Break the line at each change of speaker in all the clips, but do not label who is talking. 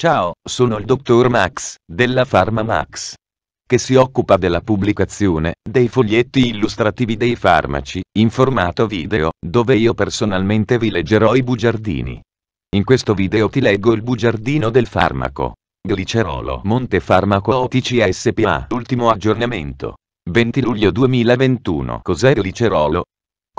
Ciao, sono il dottor Max, della Pharma Max, che si occupa della pubblicazione dei foglietti illustrativi dei farmaci, in formato video, dove io personalmente vi leggerò i bugiardini. In questo video ti leggo il bugiardino del farmaco. Glicerolo Montefarmaco OTC SPA Ultimo aggiornamento. 20 luglio 2021 Cos'è glicerolo?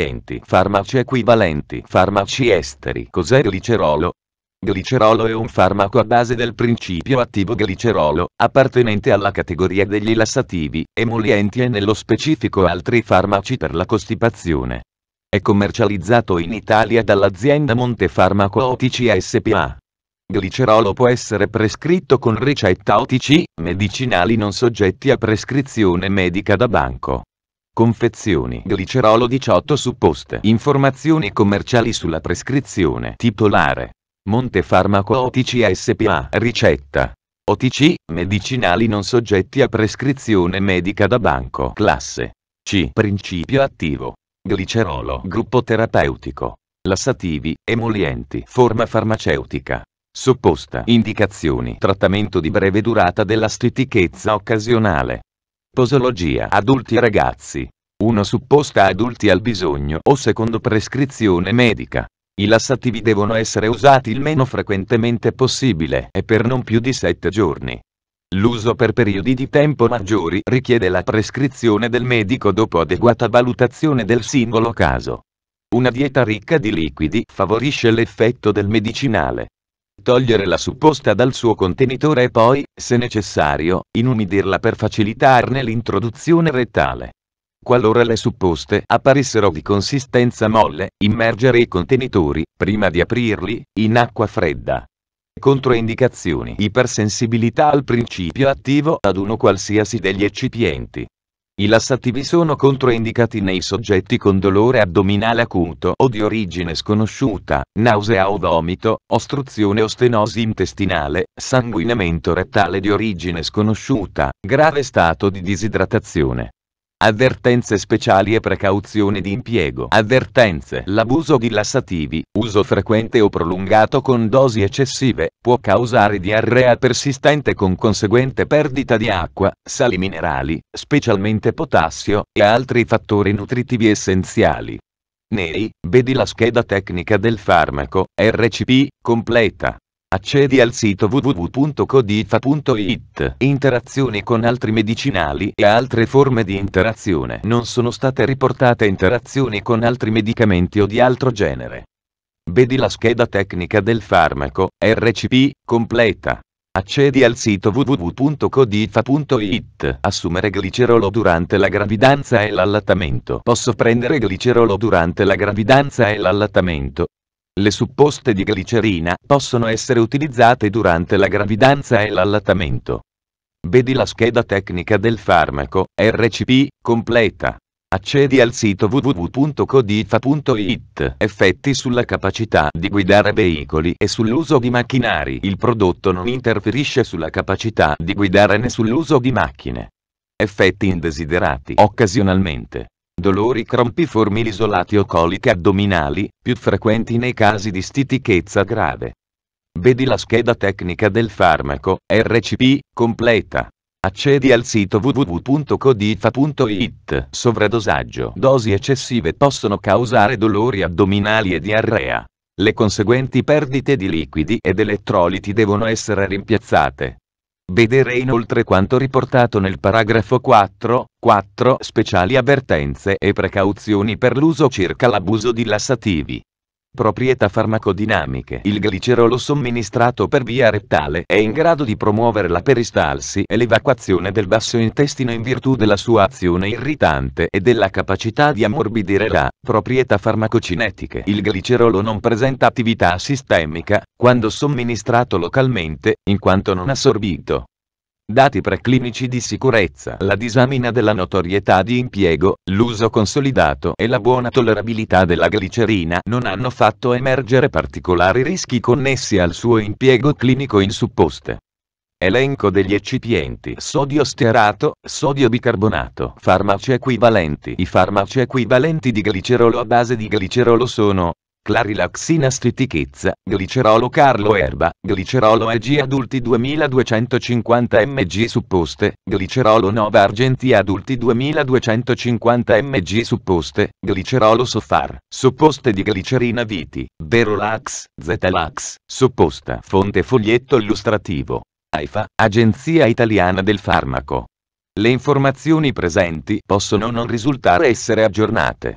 nutrienti, farmaci equivalenti, farmaci esteri. Cos'è il glicerolo? Glicerolo è un farmaco a base del principio attivo glicerolo, appartenente alla categoria degli lassativi, emolienti e nello specifico altri farmaci per la costipazione. È commercializzato in Italia dall'azienda Montefarmaco OTC SPA. Glicerolo può essere prescritto con ricetta OTC, medicinali non soggetti a prescrizione medica da banco confezioni glicerolo 18 supposte informazioni commerciali sulla prescrizione titolare Montefarmaco OTC SPA ricetta OTC medicinali non soggetti a prescrizione medica da banco classe C principio attivo glicerolo gruppo terapeutico lassativi emolienti forma farmaceutica Supposta. indicazioni trattamento di breve durata della stitichezza occasionale Posologia adulti e ragazzi. Uno supposta adulti al bisogno o secondo prescrizione medica. I lassativi devono essere usati il meno frequentemente possibile e per non più di 7 giorni. L'uso per periodi di tempo maggiori richiede la prescrizione del medico dopo adeguata valutazione del singolo caso. Una dieta ricca di liquidi favorisce l'effetto del medicinale togliere la supposta dal suo contenitore e poi, se necessario, inumidirla per facilitarne l'introduzione rettale. Qualora le supposte apparissero di consistenza molle, immergere i contenitori, prima di aprirli, in acqua fredda. Controindicazioni Ipersensibilità al principio attivo ad uno qualsiasi degli eccipienti. I lassativi sono controindicati nei soggetti con dolore addominale acuto o di origine sconosciuta, nausea o vomito, ostruzione o stenosi intestinale, sanguinamento rettale di origine sconosciuta, grave stato di disidratazione. Avvertenze speciali e precauzione di impiego. Avvertenze. L'abuso di lassativi, uso frequente o prolungato con dosi eccessive, può causare diarrea persistente con conseguente perdita di acqua, sali minerali, specialmente potassio, e altri fattori nutritivi essenziali. Nei, vedi la scheda tecnica del farmaco, RCP, completa. Accedi al sito www.codifa.it. Interazioni con altri medicinali e altre forme di interazione. Non sono state riportate interazioni con altri medicamenti o di altro genere. Vedi la scheda tecnica del farmaco, RCP, completa. Accedi al sito www.codifa.it. Assumere glicerolo durante la gravidanza e l'allattamento. Posso prendere glicerolo durante la gravidanza e l'allattamento, le supposte di glicerina possono essere utilizzate durante la gravidanza e l'allattamento. Vedi la scheda tecnica del farmaco, RCP, completa. Accedi al sito www.codifa.it. Effetti sulla capacità di guidare veicoli e sull'uso di macchinari. Il prodotto non interferisce sulla capacità di guidare né sull'uso di macchine. Effetti indesiderati occasionalmente dolori crampiformi isolati o coliche addominali, più frequenti nei casi di stitichezza grave. Vedi la scheda tecnica del farmaco, RCP, completa. Accedi al sito www.codifa.it. Sovradosaggio. Dosi eccessive possono causare dolori addominali e diarrea. Le conseguenti perdite di liquidi ed elettroliti devono essere rimpiazzate. Vedere inoltre quanto riportato nel paragrafo 4, 4 speciali avvertenze e precauzioni per l'uso circa l'abuso di lassativi. Proprietà farmacodinamiche. Il glicerolo somministrato per via rettale è in grado di promuovere la peristalsi e l'evacuazione del basso intestino in virtù della sua azione irritante e della capacità di ammorbidire la proprietà farmacocinetiche. Il glicerolo non presenta attività sistemica quando somministrato localmente, in quanto non assorbito Dati preclinici di sicurezza La disamina della notorietà di impiego, l'uso consolidato e la buona tollerabilità della glicerina non hanno fatto emergere particolari rischi connessi al suo impiego clinico in supposte. Elenco degli eccipienti Sodio stearato, sodio bicarbonato Farmaci equivalenti I farmaci equivalenti di glicerolo a base di glicerolo sono Clarilaxina stitichezza, glicerolo Carlo Erba, glicerolo AG adulti 2250 mg supposte, glicerolo Nova Argenti adulti 2250 mg supposte, glicerolo Sofar, supposte di glicerina Viti, Verolax, Zetalax, supposta fonte foglietto illustrativo. AIFA, Agenzia Italiana del Farmaco. Le informazioni presenti possono non risultare essere aggiornate.